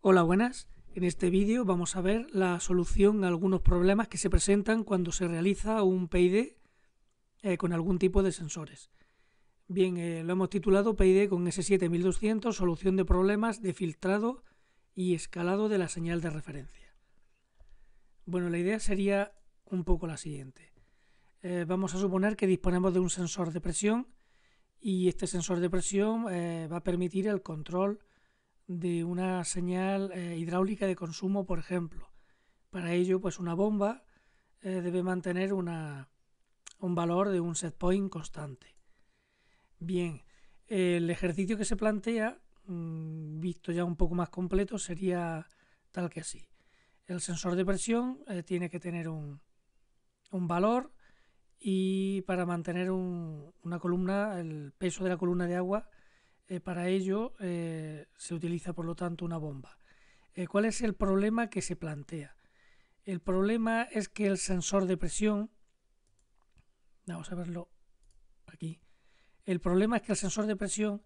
Hola, buenas. En este vídeo vamos a ver la solución a algunos problemas que se presentan cuando se realiza un PID eh, con algún tipo de sensores. Bien, eh, lo hemos titulado PID con S7200, solución de problemas de filtrado y escalado de la señal de referencia. Bueno, la idea sería un poco la siguiente. Eh, vamos a suponer que disponemos de un sensor de presión y este sensor de presión va a permitir el control de una señal eh, hidráulica de consumo, por ejemplo. Para ello, pues una bomba eh, debe mantener una, un valor de un set point constante. Bien, el ejercicio que se plantea, mm, visto ya un poco más completo, sería tal que así. El sensor de presión eh, tiene que tener un, un, valor y para mantener una columna, el peso de la columna de agua eh, para ello eh, se utiliza, por lo tanto, una bomba. Eh, ¿Cuál es el problema que se plantea? El problema es que el sensor de presión, vamos a verlo aquí, el problema es que el sensor de presión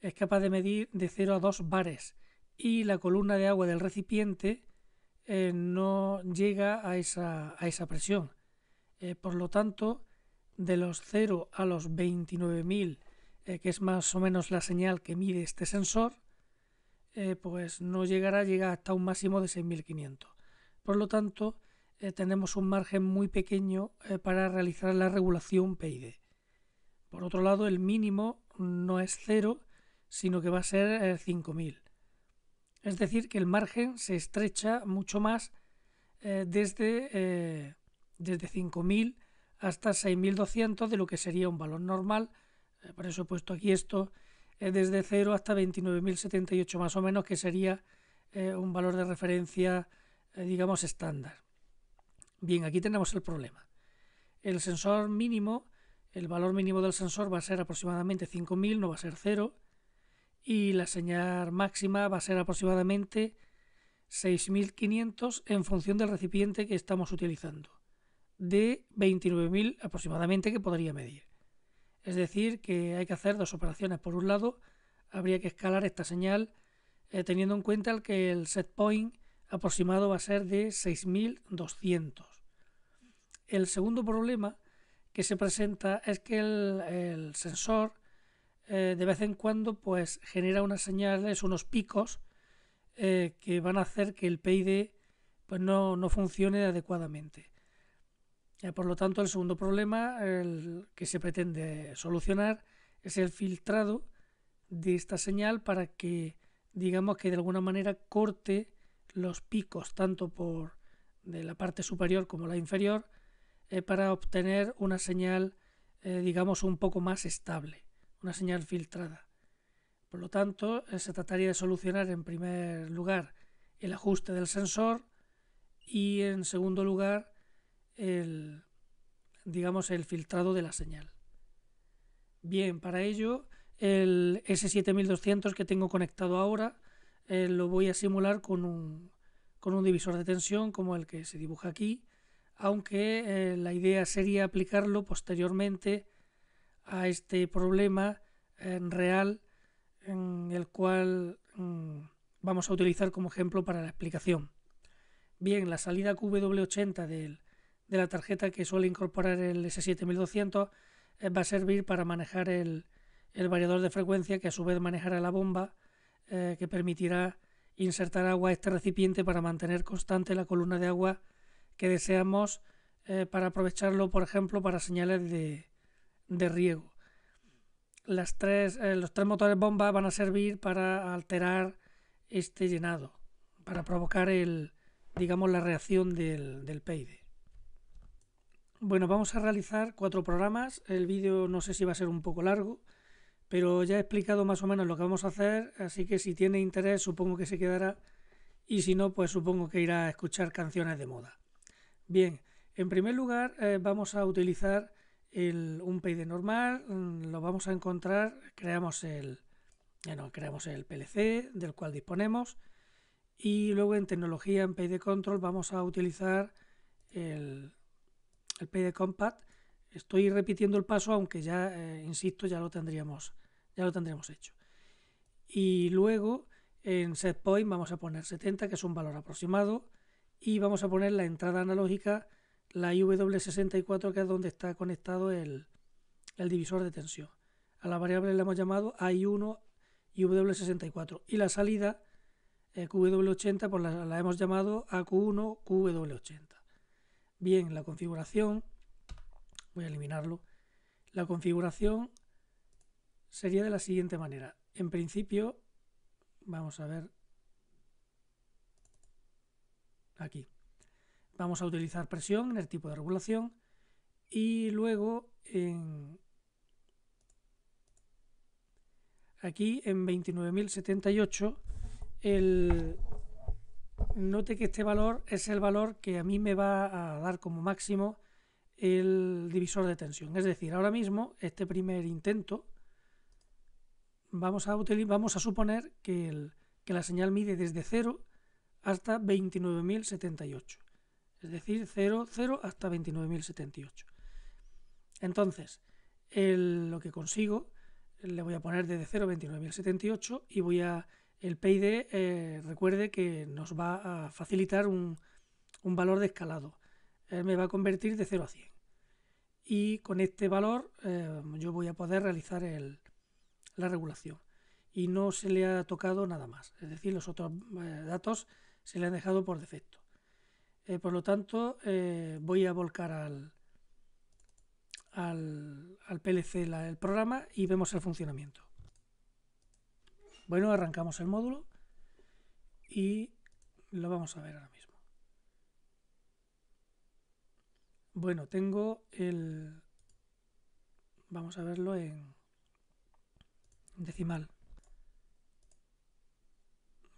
es capaz de medir de 0 a 2 bares y la columna de agua del recipiente no llega a esa, presión. por lo tanto, de los 0 a los 29.000 eh, que es más o menos la señal que mide este sensor, eh, pues no llegará, llegar hasta un máximo de 6500. Por lo tanto, eh, tenemos un margen muy pequeño para realizar la regulación PID. Por otro lado, el mínimo no es cero, sino que va a ser 5000. Es decir, que el margen se estrecha mucho más desde, desde 5000 hasta 6200 de lo que sería un valor normal eh, por eso he puesto aquí esto eh, desde 0 hasta 29.078 más o menos, que sería eh, un valor de referencia, digamos, estándar. Bien, aquí tenemos el problema. El sensor mínimo, el valor mínimo del sensor va a ser aproximadamente 5.000, no va a ser 0. Y la señal máxima va a ser aproximadamente 6.500 en función del recipiente que estamos utilizando. De 29.000 aproximadamente que podría medir. Es decir, que hay que hacer dos operaciones. Por un lado, habría que escalar esta señal eh, teniendo en cuenta que el set point aproximado va a ser de 6200. El segundo problema que se presenta es que el, sensor eh, de vez en cuando pues genera unas señales, unos picos eh, que van a hacer que el PID pues no funcione adecuadamente. Eh, por lo tanto, el segundo problema el que se pretende solucionar es el filtrado de esta señal para que, digamos que de alguna manera corte los picos tanto por de la parte superior como la inferior eh, para obtener una señal, eh, digamos, un poco más estable, una señal filtrada. Por lo tanto, se trataría de solucionar en primer lugar el ajuste del sensor y en segundo lugar el, digamos, el filtrado de la señal. Bien, para ello, el S7200 que tengo conectado ahora eh, lo voy a simular con un, con un divisor de tensión como el que se dibuja aquí, aunque eh, la idea sería aplicarlo posteriormente a este problema en eh, real en el cual mm, vamos a utilizar como ejemplo para la explicación. Bien, la salida QW80 del de la tarjeta que suele incorporar el S7200 eh, va a servir para manejar el, variador de frecuencia que a su vez manejará la bomba eh, que permitirá insertar agua a este recipiente para mantener constante la columna de agua que deseamos eh, para aprovecharlo por ejemplo para señales de, riego. Las tres, los tres motores bomba van a servir para alterar este llenado, para provocar el, digamos, la reacción del, del bueno, vamos a realizar cuatro programas. El vídeo no sé si va a ser un poco largo, pero ya he explicado más o menos lo que vamos a hacer, así que si tiene interés supongo que se quedará y si no, pues supongo que irá a escuchar canciones de moda. Bien, en primer lugar eh, vamos a utilizar el, un de normal, mm, lo vamos a encontrar, creamos el, bueno, creamos el PLC del cual disponemos y luego en tecnología en PID control vamos a utilizar el el PD Compact. Estoy repitiendo el paso, aunque ya, eh, insisto, ya lo tendríamos, ya lo hecho. Y luego en setPoint vamos a poner 70, que es un valor aproximado, y vamos a poner la entrada analógica, la IW64, que es donde está conectado el, divisor de tensión. A la variable le hemos llamado I1 iw 64 Y la salida, eh, QW80, pues la, la hemos llamado AQ1, QW80. Bien, la configuración, voy a eliminarlo, la configuración sería de la siguiente manera. En principio, vamos a ver aquí. Vamos a utilizar presión en el tipo de regulación y luego en aquí en 29.078 el note que este valor es el valor que a mí me va a dar como máximo el divisor de tensión. Es decir, ahora mismo, este primer intento, vamos a, vamos a suponer que, el, la señal mide desde 0 hasta 29.078. Es decir, 0, 0 hasta 29.078. Entonces, lo que consigo, le voy a poner desde 0 29.078 y voy a el PID eh, recuerde que nos va a facilitar un, valor de escalado. Él me va a convertir de 0 a 100. Y con este valor eh, yo voy a poder realizar la regulación. Y no se le ha tocado nada más. Es decir, los otros eh, datos se le han dejado por defecto. por lo tanto, voy a volcar al, al, PLC el programa y vemos el funcionamiento. Bueno, arrancamos el módulo y lo vamos a ver ahora mismo. Bueno, tengo el... Vamos a verlo en decimal.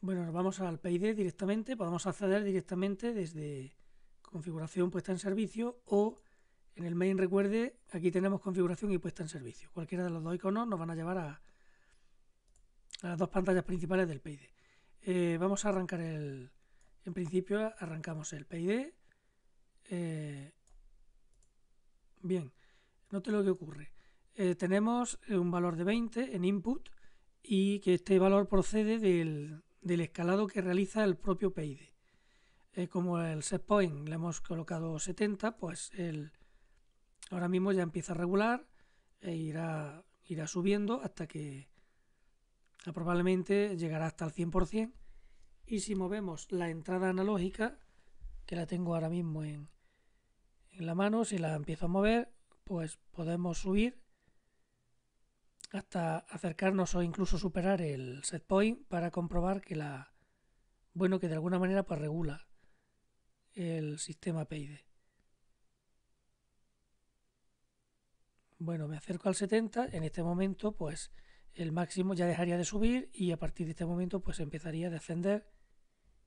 Bueno, nos vamos al PID directamente, podemos acceder directamente desde configuración puesta en servicio o en el main recuerde, aquí tenemos configuración y puesta en servicio. Cualquiera de los dos iconos nos van a llevar a, las dos pantallas principales del PID. Eh, vamos a arrancar el... En principio arrancamos el PID. Eh, bien, note lo que ocurre. Eh, tenemos un valor de 20 en input y que este valor procede del, escalado que realiza el propio PID. como el setPoint le hemos colocado 70, pues el, ahora mismo ya empieza a regular e irá, irá subiendo hasta que probablemente llegará hasta el 100%. Y si movemos la entrada analógica, que la tengo ahora mismo en, la mano, si la empiezo a mover, pues podemos subir hasta acercarnos o incluso superar el set point para comprobar que la bueno que de alguna manera pues regula el sistema PID. Bueno, me acerco al 70, en este momento pues el máximo ya dejaría de subir y a partir de este momento pues empezaría a descender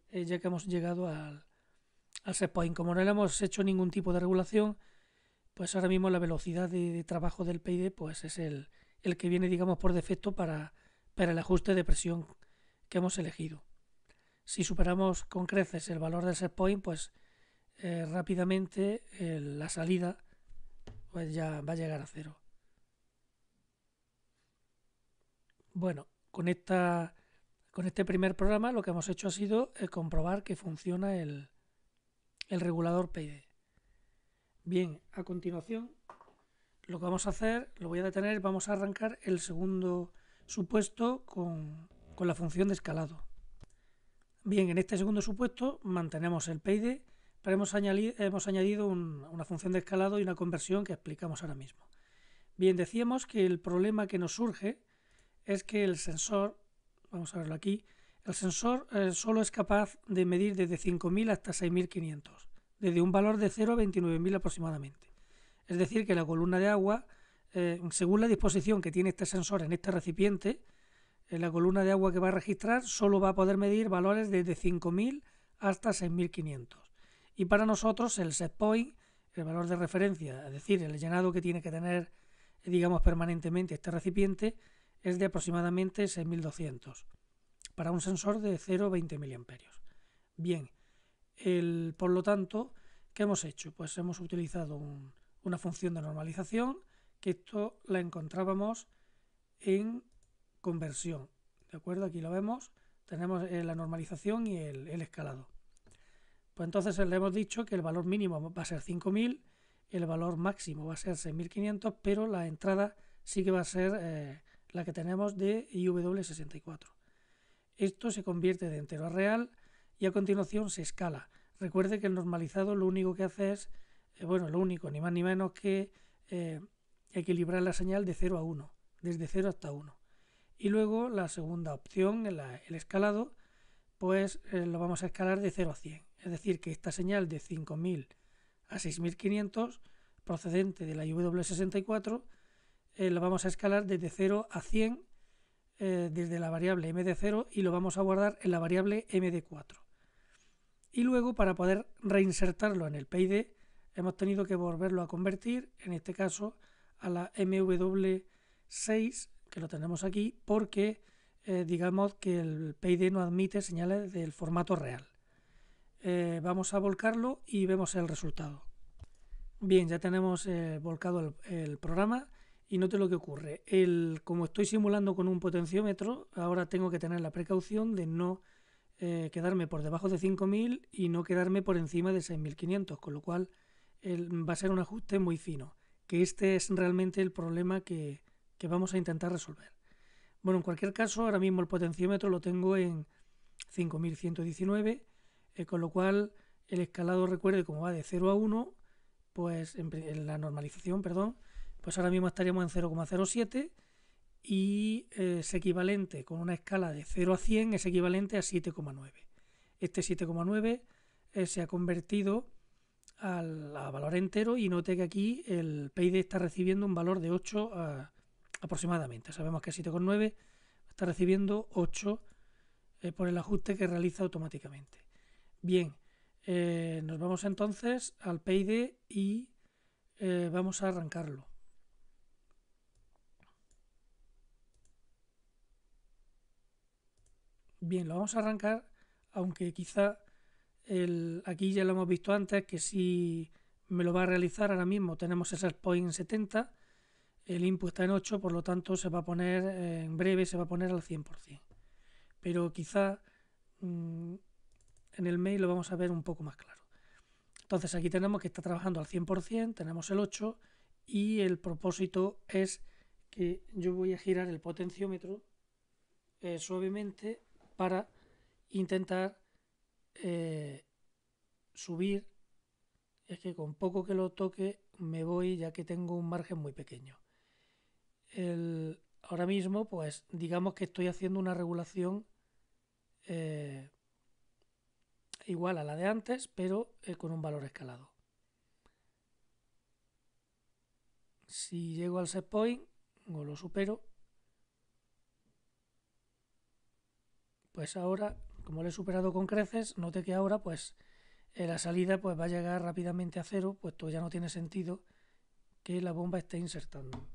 eh, ya que hemos llegado al, al set point. Como no le hemos hecho ningún tipo de regulación, pues ahora mismo la velocidad de, trabajo del PID pues es el, el, que viene digamos por defecto para, para el ajuste de presión que hemos elegido. Si superamos con creces el valor del set point, pues eh, rápidamente eh, la salida pues, ya va a llegar a cero. Bueno, con, esta, con este primer programa lo que hemos hecho ha sido eh, comprobar que funciona el, regulador PID. Bien, a continuación lo que vamos a hacer, lo voy a detener, vamos a arrancar el segundo supuesto con, la función de escalado. Bien, en este segundo supuesto mantenemos el PID, pero hemos, añadido, una función de escalado y una conversión que explicamos ahora mismo. Bien, decíamos que el problema que nos surge es que el sensor, vamos a verlo aquí, el sensor eh, solo es capaz de medir desde 5.000 hasta 6.500, desde un valor de 0 a 29.000 aproximadamente. Es decir, que la columna de agua, eh, según la disposición que tiene este sensor en este recipiente, eh, la columna de agua que va a registrar solo va a poder medir valores desde 5.000 hasta 6.500. Y para nosotros el set point, el valor de referencia, es decir, el llenado que tiene que tener, digamos, permanentemente este recipiente, es de aproximadamente 6200 para un sensor de 0,20 miliamperios. Bien, por lo tanto, ¿qué hemos hecho? Pues hemos utilizado una función de normalización que esto la encontrábamos en conversión. ¿De acuerdo? Aquí lo vemos. Tenemos eh, la normalización y el, escalado. Pues entonces le hemos dicho que el valor mínimo va a ser 5000 el valor máximo va a ser 6500, pero la entrada sí que va a ser eh, la que tenemos de IW64. Esto se convierte de entero a real y a continuación se escala. Recuerde que el normalizado lo único que hace es, eh, bueno, lo único, ni más ni menos que eh, equilibrar la señal de 0 a 1, desde 0 hasta 1. Y luego la segunda opción, el, escalado, pues eh, lo vamos a escalar de 0 a 100. Es decir, que esta señal de 5000 a 6500 procedente de la IW64 eh, lo vamos a escalar desde 0 a 100 eh, desde la variable md0 y lo vamos a guardar en la variable md4. Y luego para poder reinsertarlo en el PID hemos tenido que volverlo a convertir, en este caso a la mw6 que lo tenemos aquí porque eh, digamos que el PID no admite señales del formato real. vamos a volcarlo y vemos el resultado. Bien, ya tenemos volcado el programa y note lo que ocurre. como estoy simulando con un potenciómetro, ahora tengo que tener la precaución de no eh, quedarme por debajo de 5.000 y no quedarme por encima de 6.500, con lo cual va a ser un ajuste muy fino, que este es realmente el problema que, vamos a intentar resolver. Bueno, en cualquier caso, ahora mismo el potenciómetro lo tengo en 5119, eh, con lo cual el escalado, recuerde, como va de 0 a 1, pues en la normalización, perdón, pues ahora mismo estaríamos en 0,07 y eh, es equivalente con una escala de 0 a 100 es equivalente a 7,9. Este 7,9 eh, se ha convertido al, a valor entero y note que aquí el PID está recibiendo un valor de 8 ah, aproximadamente. Sabemos que 7,9 está recibiendo 8 eh, por el ajuste que realiza automáticamente. Bien, nos vamos entonces al PID y vamos a arrancarlo. Bien, lo vamos a arrancar, aunque quizá el, aquí ya lo hemos visto antes, que si me lo va a realizar ahora mismo, tenemos ese point en 70, el input está en 8, por lo tanto se va a poner, eh, en breve se va a poner al 100%. Pero quizá mm, en el mail lo vamos a ver un poco más claro. Entonces aquí tenemos que está trabajando al 100%, tenemos el 8 y el propósito es que yo voy a girar el potenciómetro eh, suavemente para intentar eh, subir. Es que con poco que lo toque me voy ya que tengo un margen muy pequeño. ahora mismo, pues digamos que estoy haciendo una regulación eh, igual a la de antes, pero eh, con un valor escalado. Si llego al set point o lo supero, pues ahora, como lo he superado con creces, note que ahora pues eh, la salida pues va a llegar rápidamente a cero, puesto ya no tiene sentido que la bomba esté insertando.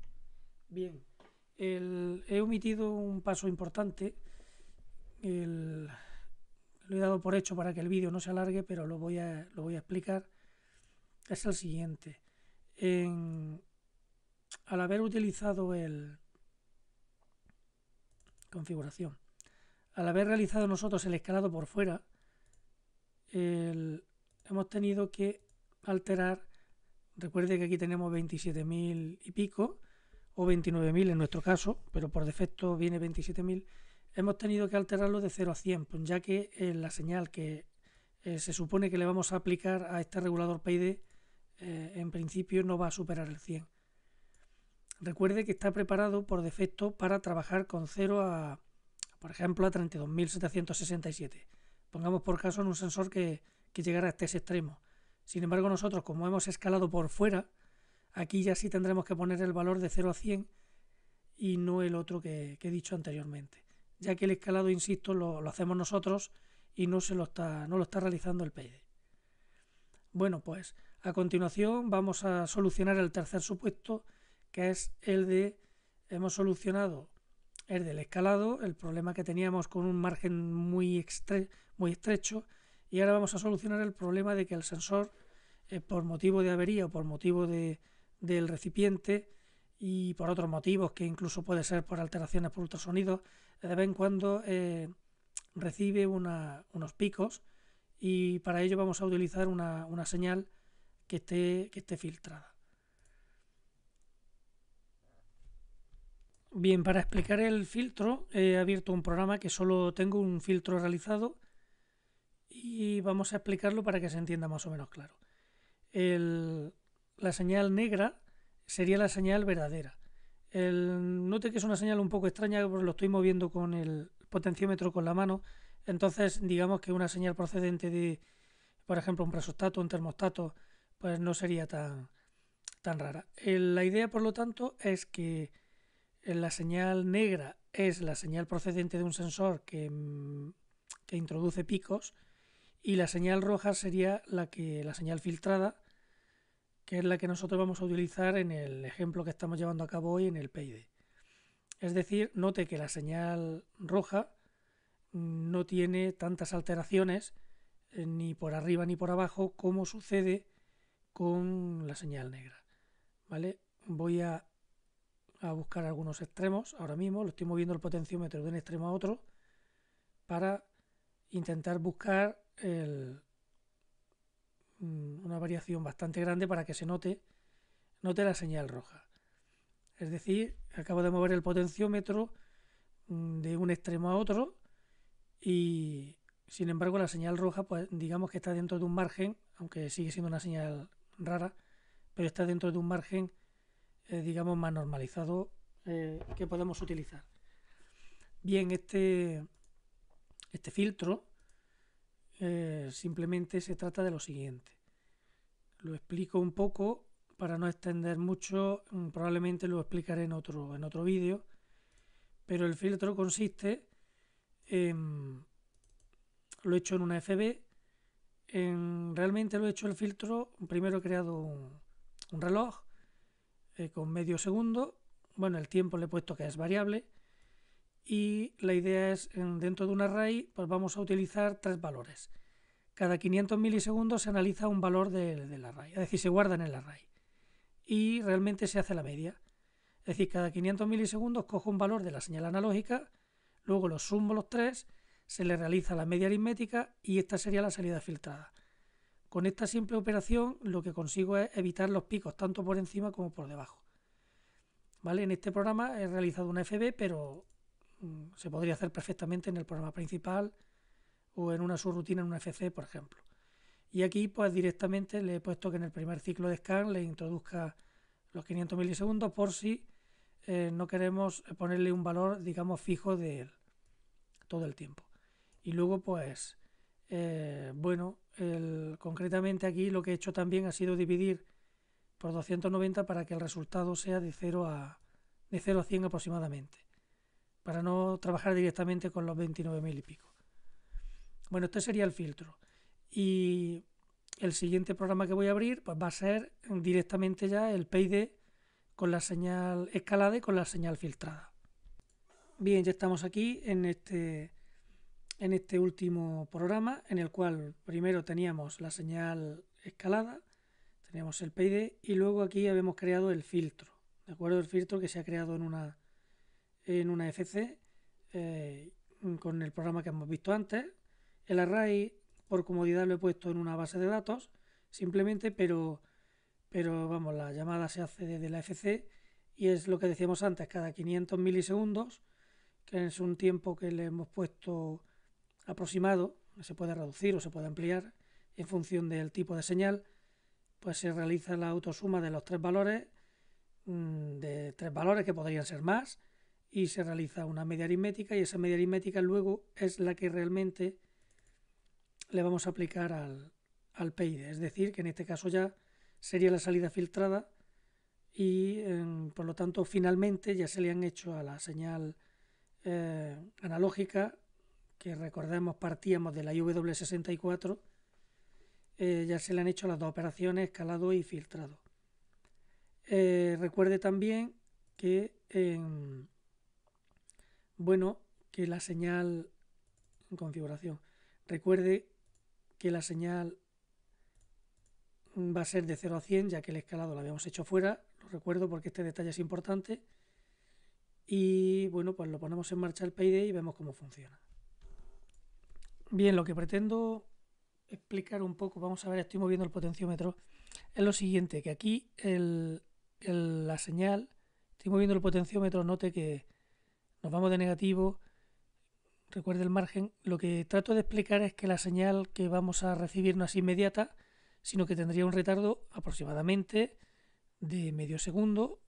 Bien, he omitido un paso importante, lo he dado por hecho para que el vídeo no se alargue, pero lo voy a, explicar. Es el siguiente. al haber utilizado el configuración al haber realizado nosotros el escalado por fuera, hemos tenido que alterar, recuerde que aquí tenemos 27.000 y pico, o 29.000 en nuestro caso, pero por defecto viene 27.000, hemos tenido que alterarlo de 0 a 100, ya que eh, la señal que eh, se supone que le vamos a aplicar a este regulador PID eh, en principio no va a superar el 100. Recuerde que está preparado por defecto para trabajar con 0 a, por ejemplo a 32.767. Pongamos por caso en un sensor que, llegara a este extremo. Sin embargo, nosotros, como hemos escalado por fuera, aquí ya sí tendremos que poner el valor de 0 a 100 y no el otro que, he dicho anteriormente, ya que el escalado, insisto, lo, hacemos nosotros y no, se lo está, no lo está realizando el PID. E bueno, pues a continuación vamos a solucionar el tercer supuesto, que es el de hemos solucionado es del escalado, el problema que teníamos con un margen muy, muy estrecho, y ahora vamos a solucionar el problema de que el sensor, eh, por motivo de avería o por motivo de, del recipiente y por otros motivos, que incluso puede ser por alteraciones por ultrasonido, de vez en cuando eh, recibe unos picos y para ello vamos a utilizar una, una señal que esté, que esté filtrada. Bien, para explicar el filtro he abierto un programa que solo tengo un filtro realizado y vamos a explicarlo para que se entienda más o menos claro. la señal negra sería la señal verdadera. note que es una señal un poco extraña porque lo estoy moviendo con el potenciómetro con la mano. Entonces, digamos que una señal procedente de, por ejemplo, un presostato, un termostato, pues no sería tan, tan rara. la idea, por lo tanto, es que la señal negra es la señal procedente de un sensor mm, que, introduce picos y la señal roja sería la, que, la señal filtrada, que es la que nosotros vamos a utilizar en el ejemplo que estamos llevando a cabo hoy en el PID. Es decir, note que la señal roja mm, no tiene tantas alteraciones eh, ni por arriba ni por abajo como sucede con la señal negra. ¿Vale? Voy a a buscar algunos extremos. Ahora mismo lo estoy moviendo el potenciómetro de un extremo a otro para intentar buscar mm, una variación bastante grande para que se note, note la señal roja. Es decir, acabo de mover el potenciómetro mm, de un extremo a otro y sin embargo la señal roja pues digamos que está dentro de un margen, aunque sigue siendo una señal rara, pero está dentro de un margen eh, digamos, más normalizado eh, que podemos utilizar. Bien, este, este filtro eh, simplemente se trata de lo siguiente. Lo explico un poco para no extender mucho, mm, probablemente lo explicaré en otro, en otro vídeo, pero el filtro consiste en... Lo he hecho en una FB, realmente lo he hecho el filtro, primero he creado un reloj, eh, con medio segundo. Bueno, el tiempo le he puesto que es variable. Y la idea es, dentro de un array, pues vamos a utilizar tres valores. Cada 500 milisegundos se analiza un valor del de array, es decir, se guarda en el array. Y realmente se hace la media. Es decir, cada 500 milisegundos cojo un valor de la señal analógica, luego lo sumo los tres, se le realiza la media aritmética y esta sería la salida filtrada. Con esta simple operación lo que consigo es evitar los picos tanto por encima como por debajo. ¿Vale? En este programa he realizado una FB, pero mm, se podría hacer perfectamente en el programa principal o en una subrutina en un FC, por ejemplo. Y aquí pues directamente le he puesto que en el primer ciclo de scan le introduzca los 500 milisegundos por si eh, no queremos ponerle un valor, digamos, fijo de todo el tiempo. Y luego pues, eh, bueno, concretamente aquí lo que he hecho también ha sido dividir por 290 para que el resultado sea de 0 a, de 100 aproximadamente, para no trabajar directamente con los 29.000 y pico. Bueno, este sería el filtro. Y el siguiente programa que voy a abrir pues va a ser directamente ya el PID con la señal escalada y con la señal filtrada. Bien, ya estamos aquí en este en este último programa en el cual primero teníamos la señal escalada, teníamos el PID y luego aquí habíamos creado el filtro, ¿de acuerdo? El filtro que se ha creado en una, en una FC eh, con el programa que hemos visto antes. El array por comodidad lo he puesto en una base de datos simplemente, pero, pero vamos, la llamada se hace desde la FC y es lo que decíamos antes, cada 500 milisegundos, que es un tiempo que le hemos puesto aproximado, se puede reducir o se puede ampliar en función del tipo de señal, pues se realiza la autosuma de los tres valores, mm, de tres valores que podrían ser más, y se realiza una media aritmética y esa media aritmética luego es la que realmente le vamos a aplicar al, al PID. Es decir, que en este caso ya sería la salida filtrada y em, por lo tanto finalmente ya se le han hecho a la señal eh, analógica que recordemos partíamos de la IW64, eh, ya se le han hecho las dos operaciones, escalado y filtrado. Eh, recuerde también que, bueno, que la señal en configuración, recuerde que la señal va a ser de 0 a 100, ya que el escalado lo habíamos hecho fuera, lo recuerdo porque este detalle es importante. Y bueno, pues lo ponemos en marcha el PID y vemos cómo funciona. Bien, lo que pretendo explicar un poco, vamos a ver, estoy moviendo el potenciómetro, es lo siguiente, que aquí la señal, estoy moviendo el potenciómetro, note que nos vamos de negativo, recuerde el margen, lo que trato de explicar es que la señal que vamos a recibir no es inmediata, sino que tendría un retardo aproximadamente de medio segundo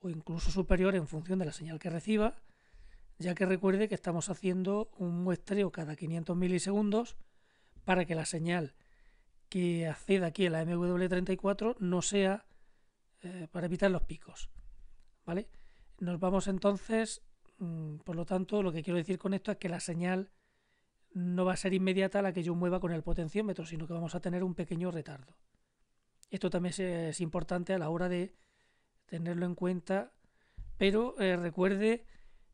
o incluso superior en función de la señal que reciba ya que recuerde que estamos haciendo un muestreo cada 500 milisegundos para que la señal que acceda aquí a la MW34 no sea eh, para evitar los picos. ¿Vale? Nos vamos entonces, mm, por lo tanto, lo que quiero decir con esto es que la señal no va a ser inmediata a la que yo mueva con el potenciómetro, sino que vamos a tener un pequeño retardo. Esto también es importante a la hora de tenerlo en cuenta, pero eh, recuerde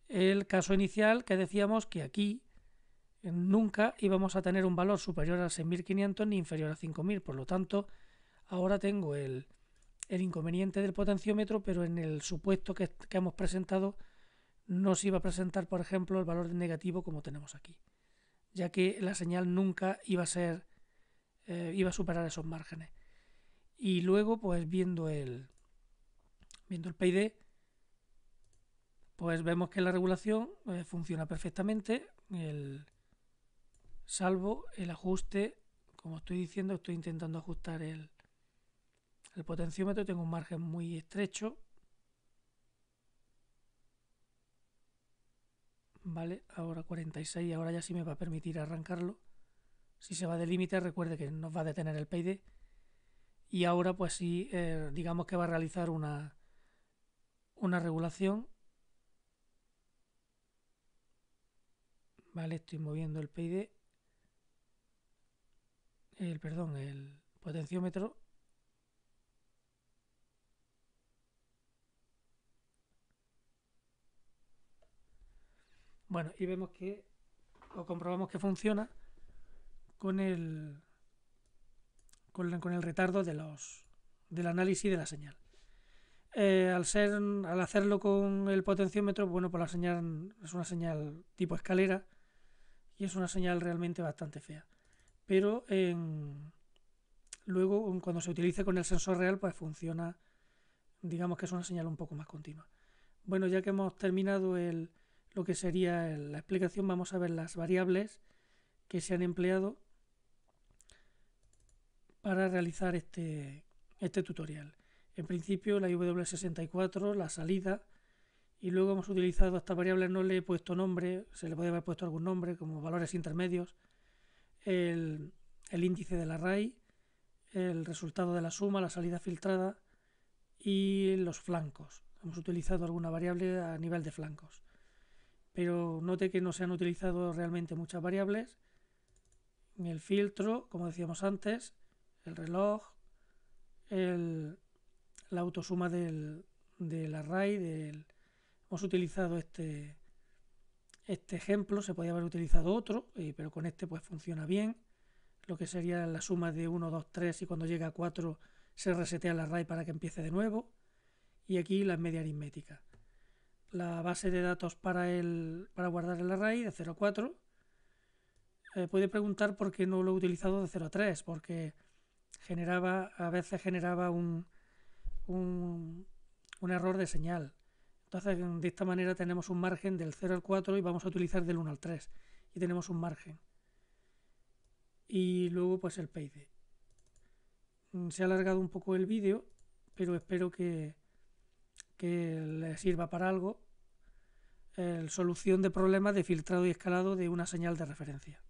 el caso inicial que decíamos que aquí nunca íbamos a tener un valor superior a 6.500 ni inferior a 5.000. Por lo tanto, ahora tengo el, inconveniente del potenciómetro, pero en el supuesto que, hemos presentado no se iba a presentar, por ejemplo, el valor negativo como tenemos aquí, ya que la señal nunca iba a ser, eh, iba a superar esos márgenes. Y luego, pues viendo el, viendo el PID, pues vemos que la regulación eh, funciona perfectamente, el, salvo el ajuste, como estoy diciendo, estoy intentando ajustar el, el potenciómetro, tengo un margen muy estrecho, ¿vale? Ahora 46, ahora ya sí me va a permitir arrancarlo. Si se va de límite, recuerde que nos va a detener el PID Y ahora pues sí, eh, digamos que va a realizar una, una regulación Vale, estoy moviendo el PID, el, perdón, el potenciómetro. Bueno, y vemos que, o comprobamos que funciona con el, con, el retardo de los, del análisis de la señal. Eh, al, ser, al hacerlo con el potenciómetro, bueno, pues la señal es una señal tipo escalera, y es una señal realmente bastante fea. Pero luego cuando se utilice con el sensor real pues funciona, digamos que es una señal un poco más continua. Bueno, ya que hemos terminado el, lo que sería la explicación, vamos a ver las variables que se han empleado para realizar este, este tutorial. En principio la IW64, la salida, y luego hemos utilizado a estas variables, no le he puesto nombre, se le puede haber puesto algún nombre como valores intermedios, el, índice del array, el resultado de la suma, la salida filtrada y los flancos. Hemos utilizado alguna variable a nivel de flancos. Pero note que no se han utilizado realmente muchas variables. El filtro, como decíamos antes, el reloj, la autosuma del, del array, del, Hemos utilizado este, este ejemplo, se podía haber utilizado otro, eh, pero con este pues funciona bien. Lo que sería la suma de 1, 2, 3 y cuando llega a 4 se resetea el array para que empiece de nuevo. Y aquí la media aritmética. La base de datos para, el, para guardar el array de 0 a 4. Eh, puede preguntar por qué no lo he utilizado de 0 a 3, porque generaba, a veces generaba un, un error de señal. Entonces, de esta manera tenemos un margen del 0 al 4 y vamos a utilizar del 1 al 3. Y tenemos un margen. Y luego, pues el PID. Mm, se ha alargado un poco el vídeo, pero espero que, que le sirva para algo. Eh, solución de problemas de filtrado y escalado de una señal de referencia.